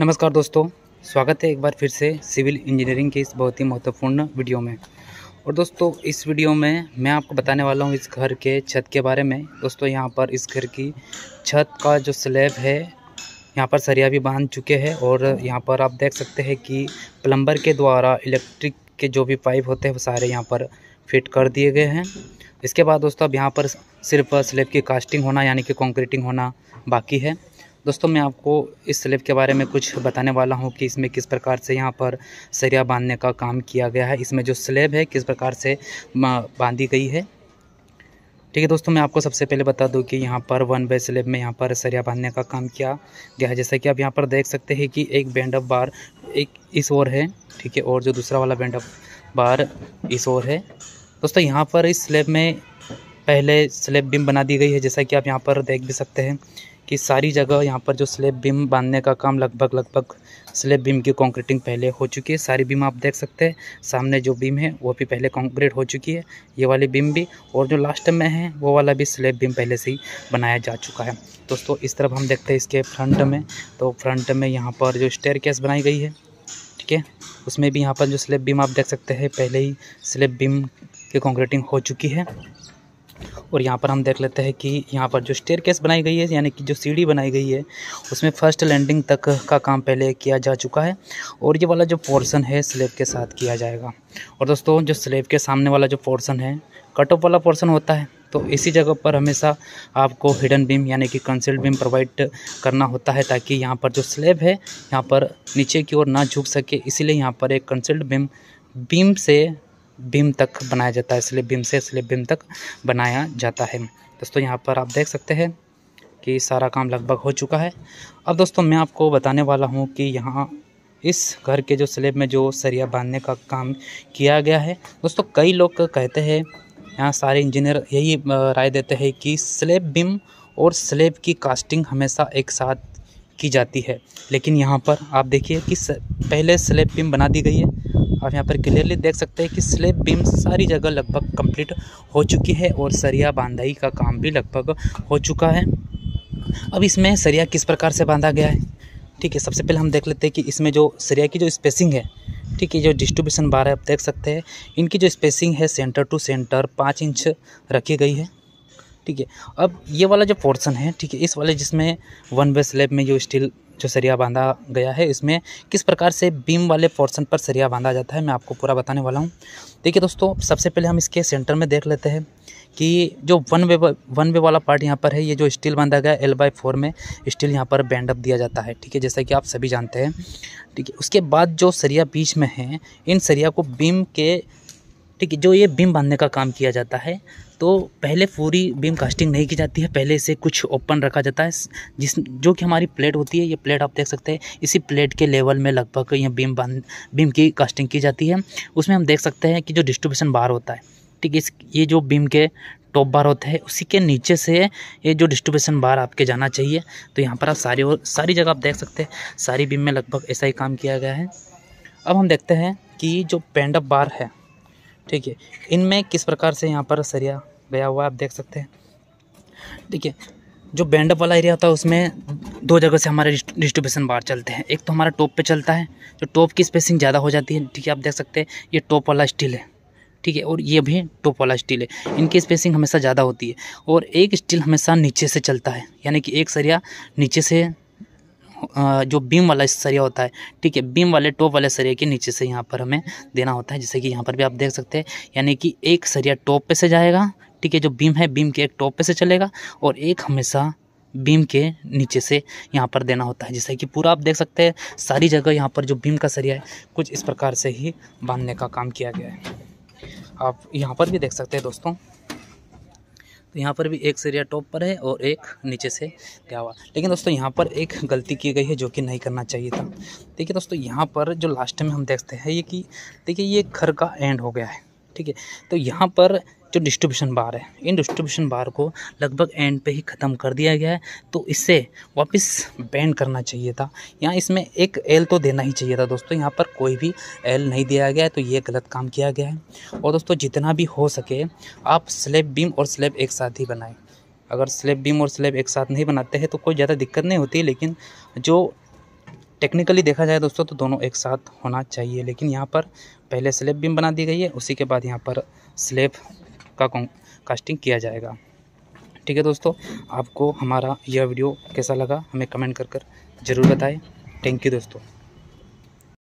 नमस्कार दोस्तों स्वागत है एक बार फिर से सिविल इंजीनियरिंग के इस बहुत ही महत्वपूर्ण वीडियो में और दोस्तों इस वीडियो में मैं आपको बताने वाला हूँ इस घर के छत के बारे में दोस्तों यहाँ पर इस घर की छत का जो स्लैब है यहाँ पर सरिया भी बांध चुके हैं और यहाँ पर आप देख सकते हैं कि प्लम्बर के द्वारा इलेक्ट्रिक के जो भी पाइप होते हैं वो सारे यहाँ पर फिट कर दिए गए हैं इसके बाद दोस्तों अब यहाँ पर सिर्फ स्लेब की कास्टिंग होना यानी कि कॉन्क्रीटिंग होना बाकी है दोस्तों मैं आपको इस स्लेब के बारे में कुछ बताने वाला हूँ कि इसमें किस प्रकार से यहाँ पर सरिया बांधने का काम किया गया है इसमें जो स्लेब है किस प्रकार से बांधी गई है ठीक है दोस्तों मैं आपको सबसे पहले बता दूं कि यहाँ पर वन बाई स्लेब में यहाँ पर सरिया बांधने का काम किया गया है जैसा कि आप यहाँ पर देख सकते हैं कि एक बैंड ऑफ बार एक इस ओर है ठीक है और जो दूसरा वाला बैंड ऑफ बार इस ओर है दोस्तों यहाँ पर इस स्लेब में पहले स्लेब बिम बना दी गई है जैसा कि आप यहाँ पर देख भी सकते हैं कि सारी जगह यहाँ पर जो स्लेब बीम बांधने का काम लगभग लगभग स्लेब बीम की कॉन्क्रीटिंग पहले हो चुकी है सारी बीम आप देख सकते हैं सामने जो बीम है वो भी पहले कॉन्क्रीट हो चुकी है ये वाली बीम भी और जो लास्ट में है वो वाला भी स्लेब बीम पहले से ही बनाया जा चुका है दोस्तों इस तरफ हम देखते हैं इसके फ्रंट में तो फ्रंट में यहाँ पर जो स्टेयर बनाई गई है ठीक है उसमें भी यहाँ पर जो स्लेब बीम आप देख सकते हैं पहले ही स्लेब बीम की कॉन्क्रीटिंग हो चुकी है और यहाँ पर हम देख लेते हैं कि यहाँ पर जो स्टेयर केस बनाई गई है यानी कि जो सीढ़ी बनाई गई है उसमें फर्स्ट लैंडिंग तक का काम पहले किया जा चुका है और ये वाला जो पोर्सन है स्लेब के साथ किया जाएगा और दोस्तों जो स्लेब के सामने वाला जो पोर्सन है कट ऑफ वाला पोर्सन होता है तो इसी जगह पर हमेशा आपको हिडन बीम यानी कि कंसिल्ड बीम प्रोवाइड करना होता है ताकि यहाँ पर जो स्लेब है यहाँ पर नीचे की ओर ना झुक सके इसीलिए यहाँ पर एक कंसिल्ड बीम बीम से बीम तक बनाया जाता है इसलिए बीम से इसलिए बीम तक बनाया जाता है दोस्तों यहाँ पर आप देख सकते हैं कि सारा काम लगभग हो चुका है अब दोस्तों मैं आपको बताने वाला हूँ कि यहाँ इस घर के जो स्लेब में जो सरिया बांधने का काम किया गया है दोस्तों कई लोग कहते हैं यहाँ सारे इंजीनियर यही राय देते हैं कि स्लेब बिम और स्लेब की कास्टिंग हमेशा एक साथ की जाती है लेकिन यहाँ पर आप देखिए कि पहले स्लेब बीम बना दी गई है आप यहाँ पर क्लियरली देख सकते हैं कि स्लेब बीम सारी जगह लगभग कंप्लीट हो चुकी है और सरिया बांधाई का काम भी लगभग हो चुका है अब इसमें सरिया किस प्रकार से बांधा गया है ठीक है सबसे पहले हम देख लेते हैं कि इसमें जो सरिया की जो स्पेसिंग है ठीक है जो डिस्ट्रीब्यूशन बार है आप देख सकते हैं इनकी जो स्पेसिंग है सेंटर टू सेंटर पाँच इंच रखी गई है ठीक है अब ये वाला जो पोर्सन है ठीक है इस वाले जिसमें वन वे स्लेब में जो स्टील जो सरिया बांधा गया है इसमें किस प्रकार से बीम वाले पोर्सन पर सरिया बांधा जाता है मैं आपको पूरा बताने वाला हूँ देखिए दोस्तों सबसे पहले हम इसके सेंटर में देख लेते हैं कि जो वन वे वन वे वाला पार्ट यहाँ पर है ये जो स्टील बांधा गया एल बाई फोर में स्टील यहाँ पर बैंड अप दिया जाता है ठीक है जैसा कि आप सभी जानते हैं ठीक है उसके बाद जो सरिया बीच में है इन सरिया को बीम के ठीक है जो ये बीम बांधने का काम किया जाता है तो पहले पूरी बीम कास्टिंग नहीं की जाती है पहले इसे कुछ ओपन रखा जाता है जिस जो कि हमारी प्लेट होती है ये प्लेट आप देख सकते हैं इसी प्लेट के लेवल में लगभग यह बीम बंद बीम की कास्टिंग की जाती है उसमें हम देख सकते हैं कि जो डिस्ट्रीब्यूशन बार होता है ठीक है इस ये जो बीम के टॉप बार होता है उसी के नीचे से ये जो डिस्ट्रीब्यूशन बार आपके जाना चाहिए तो यहाँ पर आप सारी और सारी जगह आप देख सकते हैं सारी बीम में लगभग ऐसा ही काम किया गया है अब हम देखते हैं कि जो पेंडअप बार है ठीक है इनमें किस प्रकार से यहाँ पर सरिया गया हुआ आप देख सकते हैं ठीक है जो बैंडअप वाला एरिया होता है उसमें दो जगह से हमारे डिस्ट्रीब्यूशन बाहर चलते हैं एक तो हमारा टॉप पे चलता है जो टॉप की स्पेसिंग ज़्यादा हो जाती है ठीक है आप देख सकते हैं ये टॉप वाला स्टील है ठीक है और ये भी टॉप वाला स्टील है इनकी स्पेसिंग हमेशा ज़्यादा होती है और एक स्टील हमेशा नीचे से चलता है यानी कि एक सरिया नीचे से जो बीम वाला सरिया होता है ठीक है बीम वाले टॉप वाले सरिया के नीचे से यहाँ पर हमें देना होता है जैसे कि यहाँ पर भी आप देख सकते हैं यानी कि एक सरिया टॉप पे से जाएगा ठीक है जो बीम है बीम के एक टॉप पे से चलेगा और एक हमेशा बीम के नीचे से यहाँ पर देना होता है जैसे कि पूरा आप देख सकते हैं सारी जगह यहाँ पर जो बीम का सरिया है कुछ इस प्रकार से ही बांधने का काम किया गया है आप यहाँ पर भी देख सकते हैं दोस्तों तो यहाँ पर भी एक सीरिया टॉप पर है और एक नीचे से गया हुआ लेकिन दोस्तों यहाँ पर एक गलती की गई है जो कि नहीं करना चाहिए था देखिए दोस्तों यहाँ पर जो लास्ट में हम देखते हैं ये कि देखिए ये घर का एंड हो गया है ठीक है तो यहाँ पर जो डिस्ट्रीब्यूशन बार है इन डिस्ट्रीब्यूशन बार को लगभग एंड पे ही ख़त्म कर दिया गया है तो इसे वापस बैंड करना चाहिए था यहाँ इसमें एक एल तो देना ही चाहिए था दोस्तों यहाँ पर कोई भी एल नहीं दिया गया है तो ये गलत काम किया गया है और दोस्तों जितना भी हो सके आप स्लेब बीम और स्लेब एक साथ ही बनाएँ अगर स्लेब बीम और स्लेब एक साथ नहीं बनाते हैं तो कोई ज़्यादा दिक्कत नहीं होती लेकिन जो टेक्निकली देखा जाए दोस्तों तो दोनों एक साथ होना चाहिए लेकिन यहाँ पर पहले स्लेब बीम बना दी गई है उसी के बाद यहाँ पर स्लेब का कास्टिंग किया जाएगा ठीक है दोस्तों आपको हमारा यह वीडियो कैसा लगा हमें कमेंट कर कर ज़रूर बताएं थैंक यू दोस्तों